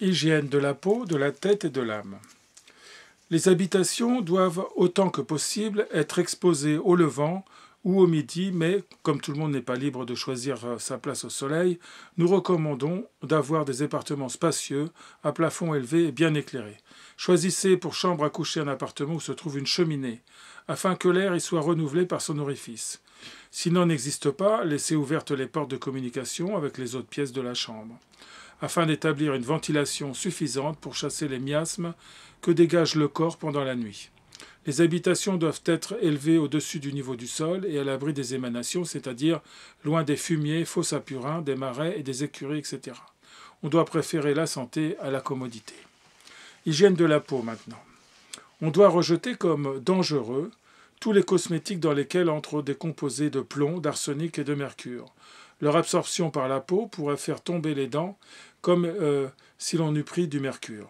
hygiène de la peau, de la tête et de l'âme. Les habitations doivent autant que possible être exposées au levant ou au midi, mais comme tout le monde n'est pas libre de choisir euh, sa place au soleil, nous recommandons d'avoir des appartements spacieux, à plafond élevé et bien éclairés. Choisissez pour chambre à coucher un appartement où se trouve une cheminée, afin que l'air y soit renouvelé par son orifice. S'il n'en existe pas, laissez ouvertes les portes de communication avec les autres pièces de la chambre afin d'établir une ventilation suffisante pour chasser les miasmes que dégage le corps pendant la nuit. Les habitations doivent être élevées au-dessus du niveau du sol et à l'abri des émanations, c'est-à-dire loin des fumiers, fosses à purin, des marais et des écuries, etc. On doit préférer la santé à la commodité. Hygiène de la peau maintenant. On doit rejeter comme dangereux tous les cosmétiques dans lesquels entrent des composés de plomb, d'arsenic et de mercure. Leur absorption par la peau pourrait faire tomber les dents comme euh, si l'on eût pris du mercure.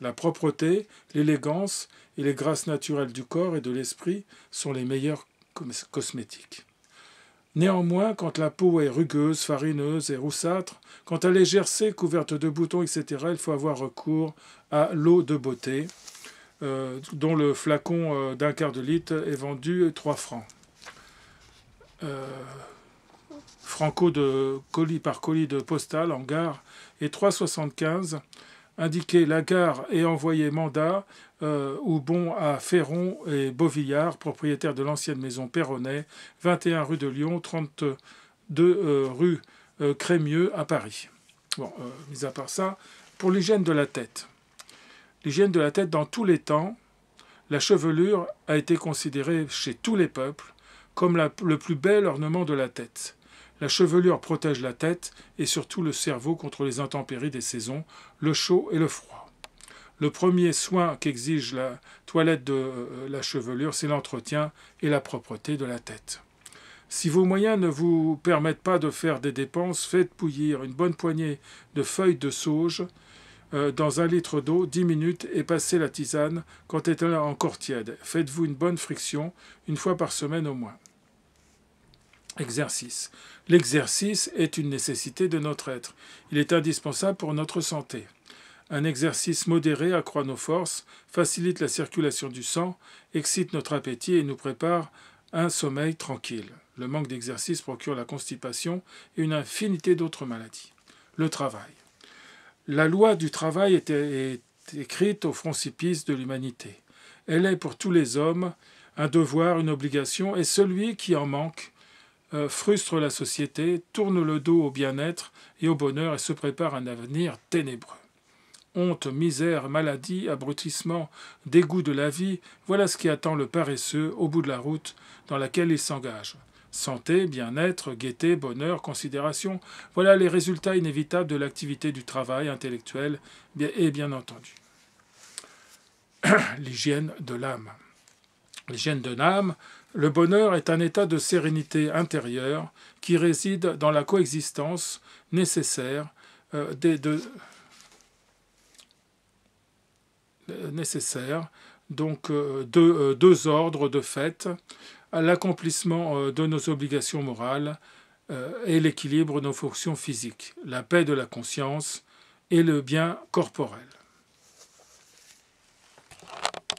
La propreté, l'élégance et les grâces naturelles du corps et de l'esprit sont les meilleurs cosmétiques. Néanmoins, quand la peau est rugueuse, farineuse et roussâtre, quand elle est gercée, couverte de boutons, etc., il faut avoir recours à l'eau de beauté, euh, dont le flacon euh, d'un quart de litre est vendu 3 francs franco de colis par colis de postal en gare et 3,75 indiquer la gare et envoyer mandat euh, ou bon à Ferron et Beauvillard, propriétaires de l'ancienne maison Perronnet, 21 rue de Lyon, 32 euh, rue euh, Crémieux à Paris. Bon, mis à part ça, pour l'hygiène de la tête. L'hygiène de la tête dans tous les temps, la chevelure a été considérée chez tous les peuples comme le plus bel ornement de la tête. La chevelure protège la tête et surtout le cerveau contre les intempéries des saisons, le chaud et le froid. Le premier soin qu'exige la toilette de euh, la chevelure, c'est l'entretien et la propreté de la tête. Si vos moyens ne vous permettent pas de faire des dépenses, faites bouillir une bonne poignée de feuilles de sauge euh, dans un litre d'eau, dix minutes, et passez la tisane quand elle est encore tiède. Faites-vous une bonne friction, une fois par semaine au moins. Exercice. L'exercice est une nécessité de notre être. Il est indispensable pour notre santé. Un exercice modéré accroît nos forces, facilite la circulation du sang, excite notre appétit et nous prépare un sommeil tranquille. Le manque d'exercice procure la constipation et une infinité d'autres maladies. Le travail. La loi du travail est écrite au frontispice de l'humanité. Elle est pour tous les hommes un devoir, une obligation, et celui qui en manque euh, frustre la société, tourne le dos au bien-être et au bonheur et se prépare un avenir ténébreux. Honte, misère, maladie, abrutissement, dégoût de la vie, voilà ce qui attend le paresseux au bout de la route dans laquelle il s'engage. Santé, bien-être, gaieté, bonheur, considération, voilà les résultats inévitables de l'activité du travail intellectuel et bien entendu l'hygiène de l'âme l'hygiène de l'âme, le bonheur est un état de sérénité intérieure qui réside dans la coexistence nécessaire euh, des euh, donc euh, de, deux ordres de fait l'accomplissement de nos obligations morales et l'équilibre de nos fonctions physiques la paix de la conscience et le bien corporel